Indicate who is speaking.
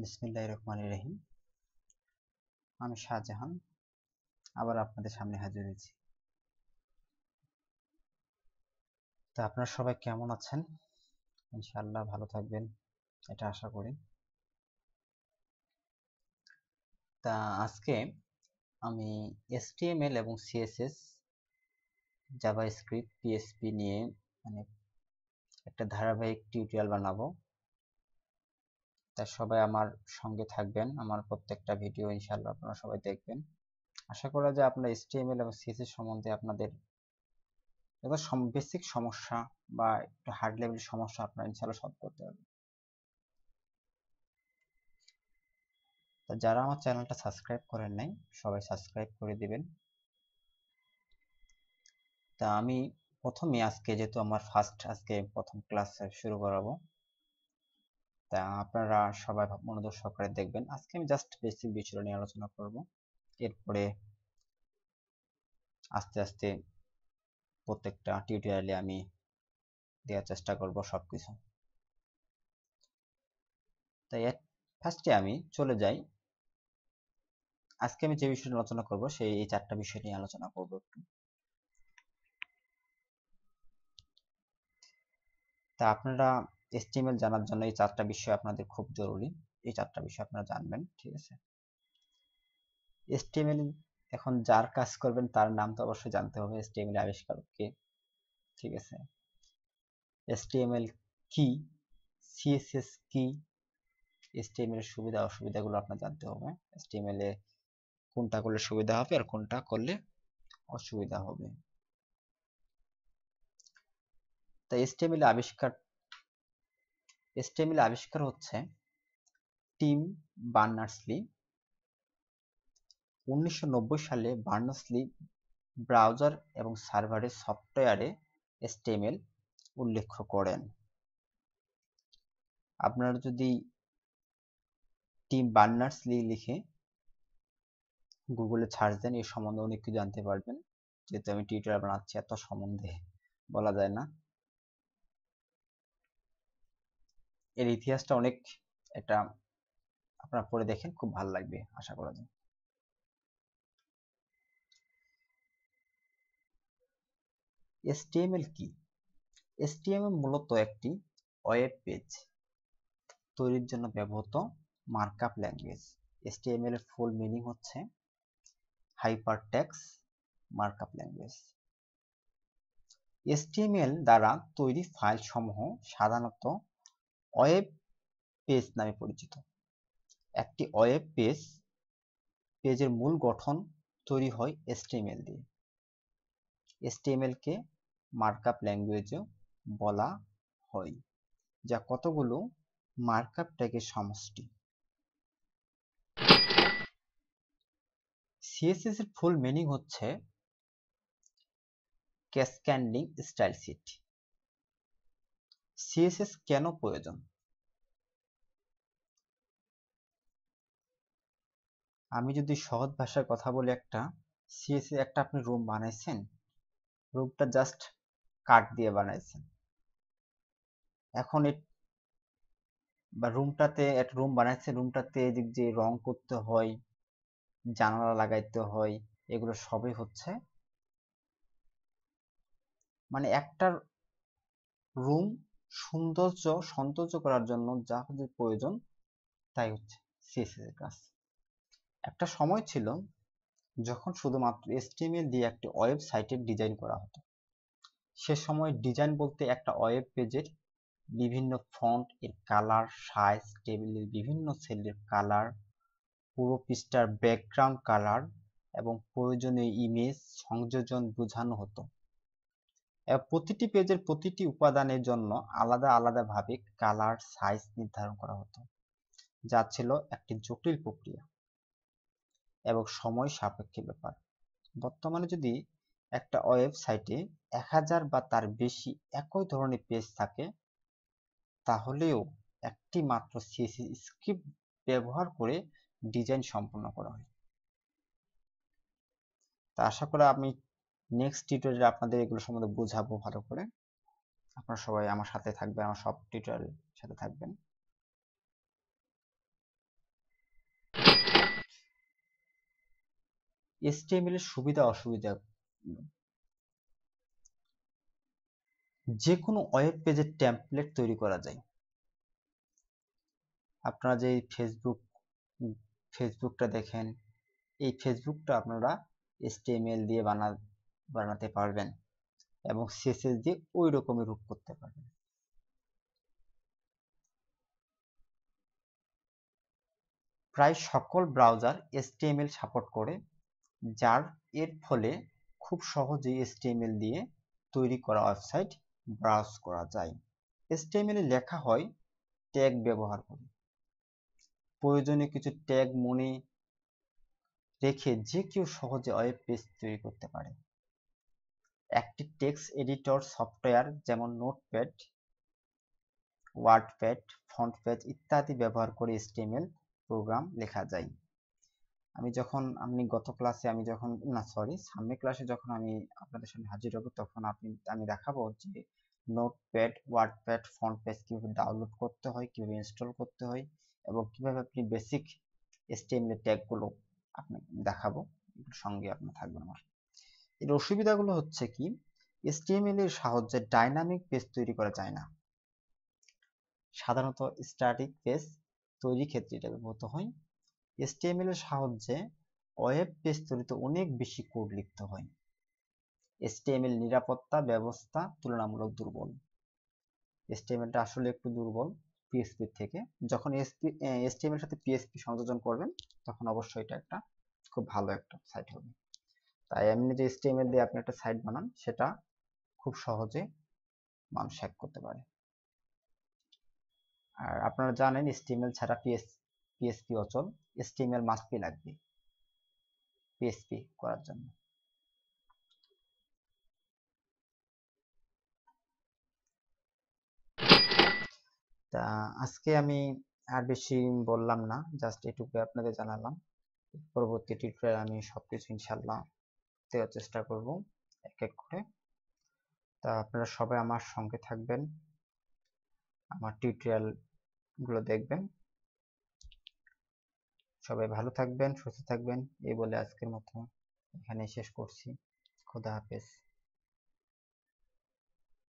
Speaker 1: বিসমিল্লাহ রহমান রহিম আমি শাহজাহান আবার আপনাদের সামনে হাজির হয়েছি তো আপনারা সবাই কেমন আছেন ইনশাআল্লাহ ভালো থাকবেন এটা আশা করি তা আজকে আমি এসটিএমএল এবং সিএসএস জাভাস্ক্রিপ্ট পিএসপি নিয়ে মানে একটা ধারাবাহিক টিউটোরিয়াল বানাবো তা সবাই আমার সঙ্গে থাকবেন আমার প্রত্যেকটা ভিডিও ইনশাল্লাহ আপনারা সবাই দেখবেন আশা করা যায় আপনার এসটিএমএল এবং সিসি সম্বন্ধে আপনাদের বেসিক সমস্যা বা একটু হার্ড লেভেলের সমস্যা আপনারা ইনশাল্লাহ সলভ করতে পারবেন যারা আমার চ্যানেলটা সাবস্ক্রাইব করেন নাই সবাই সাবস্ক্রাইব করে দিবেন তা আমি প্রথমে আজকে যেহেতু আমার ফার্স্ট আজকে প্রথম ক্লাস শুরু করাবো তা আপনারা সবাই মনোযোগ সহকারে দেখবেন আজকে আমি জাস্ট বেসিক বিষয় নিয়ে আলোচনা করব এরপরে আস্তে আস্তে প্রত্যেকটা টিউটোরিয়ালে আমি দেওয়ার চেষ্টা করব সব কিছু তাই ফার্স্টে আমি চলে যাই আজকে আমি যে বিষয় আলোচনা করব সেই এই চারটা বিষয় নিয়ে আলোচনা করব একটু তা আপনারা এসটিএমএল জানার জন্য এই চারটা বিষয় আপনাদের খুব জরুরি এই চারটা বিষয় আপনারা জানবেন ঠিক আছে এসটিএমএল এখন যার কাজ করবেন তার নাম তো অবশ্যই জানতে হবে এসটিএমএল আবিষ্কারক কে ঠিক আছে এসটিএমএল কি সিএসএস কি এসটিএমএল এর সুবিধা অসুবিধাগুলো আপনার জানতে হবে এসটিএমএল এ কোনটা করলে সুবিধা হবে আর কোনটা করলে অসুবিধা হবে তা এসটিএমএল আবিষ্কার এস্টেমিল আবিষ্কার হচ্ছে টিম বার্নার্সলি উনিশশো সালে বার্নার্সলি ব্রাউজার এবং সার্ভারের সফটওয়্যারে স্টেমেল উল্লেখ করেন আপনারা যদি টিম বার্নার্সলি লিখে গুগলে ছাড় দেন এ সম্বন্ধে অনেক কিছু জানতে পারবেন যেহেতু আমি টুইটার বানাচ্ছি এত সম্বন্ধে বলা যায় না এর ইতিহাসটা অনেক এটা আপনারা পড়ে দেখেন খুব ভালো লাগবে আশা করা যায় এসটিএমএল কি এসটিএমএল মূলত একটি ওয়েব পেজ তৈরির জন্য ব্যবহৃত মার্কআপ ল্যাঙ্গুয়েজ এসটিএমএল এর ফুল মিনিং হচ্ছে hyper text markup language HTML দ্বারা তৈরি ফাইল সমূহ সাধারণত ওয়েব পেজ নামে পরিচিত একটি ওয়েব পেজ পেজের মূল গঠন তৈরি হয় এসটিএমএল দিয়ে এসটিএমএলকে মার্কআপ ল্যাঙ্গুয়েজও বলা হয় যা কতগুলো মার্কআপ ট্যাগের সমষ্টি সিএসএস এর ফুল মিনিং হচ্ছে ক্যাসক্যান্ডিং স্টাইল শিট সিএসএস কেন প্রয়োজন আমি যদি সহজ ভাষায় কথা বলি একটা সিএসএস একটা আপনি রুম বানাইছেন রুমটা জাস্ট কাঠ দিয়ে বানাইছেন এখন বা রুমটাতে একটা রুম বানাইছে রুমটাতে এদিক যে রং করতে হয় জানালা লাগাইতে হয় এগুলো সবই হচ্ছে মানে একটা রুম সৌন্দর্য সৌন্দর্য করার জন্য যা যে প্রয়োজন তাই হচ্ছে সিএসএস এর কাজ একটা সময় ছিল যখন শুধুমাত্র এসটিএমএল দিয়ে একটি ওয়েবসাইটের ডিজাইন করা হতো সে সময় ডিজাইন বলতে একটা ওয়েব পেজের বিভিন্ন ফন্ট এর কালার সাইজ টেবিলের বিভিন্ন সেলের কালার পুরো পৃষ্ঠার ব্যাকগ্রাউন্ড কালার এবং প্রয়োজনীয় ইমেজ সংযোজন বোঝানো হতো প্রতিটি পেজের প্রতিটি উপাদানের জন্য আলাদা আলাদা ভাবে কালার সাইজ নির্ধারণ করা হতো যা ছিল একটি জটিল প্রক্রিয়া এবং সময় সাপেক্ষে ব্যাপার বর্তমানে যদি একটা ওয়েবসাইটে এক হাজার বা তার বেশি একই ধরনের পেজ থাকে তাহলেও একটি মাত্র সিএসি স্ক্রিপ্ট ব্যবহার করে ডিজাইন সম্পন্ন করা হয় তা আশা করি আমি নেক্সট টিউটোরিয়ালে আপনাদের এগুলো সম্বন্ধে বোঝাবো ভালো করে আপনারা সবাই আমার সাথে থাকবেন আমার সব টিউটোরিয়াল সাথে থাকবেন এসটিএমএল এর সুবিধা অসুবিধা যে কোনো ওয়েব পেজের টেমপ্লেট তৈরি করা যায় আপনারা যে ফেসবুক ফেসবুকটা দেখেন এই ফেসবুকটা আপনারা এসটিএমএল দিয়ে বানা বানাতে পারবেন এবং শেষের দিয়ে ওই রকমের রূপ করতে পারবেন প্রায় সকল ব্রাউজার এসটিএমএল সাপোর্ট করে যার এর ফলে খুব সহজেই এসটিএমএল দিয়ে তৈরি করা ওয়েবসাইট ব্রাউজ করা যায় এসটিএমএল লেখা হয় ট্যাগ ব্যবহার করে প্রয়োজনে কিছু ট্যাগ মনে রেখে যে কেউ সহজে ওয়েব পেজ তৈরি করতে পারে একটি টেক্সট এডিটর সফটওয়্যার যেমন নোটপ্যাড ওয়ার্ডপ্যাড ফন্টপ্যাড ইত্যাদি ব্যবহার করে এসটিএমএল প্রোগ্রাম লেখা যায় আমি যখন আমি গত ক্লাসে আমি যখন না সরি সামনে ক্লাসে যখন আমি আপনাদের সামনে হাজির হব তখন আপনি আমি দেখাবো যে নোটপ্যাড ওয়ার্ডপ্যাড ফন্টপ্যাড কীভাবে ডাউনলোড করতে হয় কীভাবে ইনস্টল করতে হয় এবং কীভাবে আপনি বেসিক এসটিএমএল ট্যাগগুলো আপনি দেখাবো সঙ্গে আপনি থাকবেন আমার এর অসুবিধাগুলো হচ্ছে কি HTML এর সাহায্যে ডাইনামিক পেজ তৈরি করা যায় না সাধারণত স্ট্যাটিক পেজ তৈরির ক্ষেত্রে এটা ব্যবহৃত হয় HTML এর সাহায্যে ওয়েব পেজ তৈরিতে অনেক বেশি কোড লিখতে হয় HTML নিরাপত্তা ব্যবস্থা তুলনামূলক দুর্বল HTML টা আসলে একটু দুর্বল পিএসপির থেকে যখন HTML এর সাথে PHP সংযোজন করবেন তখন অবশ্যই এটা একটা খুব ভালো একটা সাইট হবে তাই এমনি যে স্টিএমএল দিয়ে আপনি একটা সাইট বানান সেটা খুব সহজে মানুষ হ্যাক করতে পারে আর আপনারা জানেন স্টিএমএল ছাড়া পিএস পিএসপি অচল স্টিএমএল মাস্টপি লাগবে পিএসপি করার জন্য তা আজকে আমি আর বেশি বললাম না জাস্ট এটুকু আপনাদের জানালাম পরবর্তী টিউটোরিয়াল আমি সবকিছু ইনশাল্লাহ দেওয়ার চেষ্টা করব এক এক করে তা আপনারা সবাই আমার সঙ্গে থাকবেন আমার গুলো দেখবেন সবাই ভালো থাকবেন সুস্থ থাকবেন এই বলে আজকের মতো এখানে শেষ করছি খোদা হাফেজ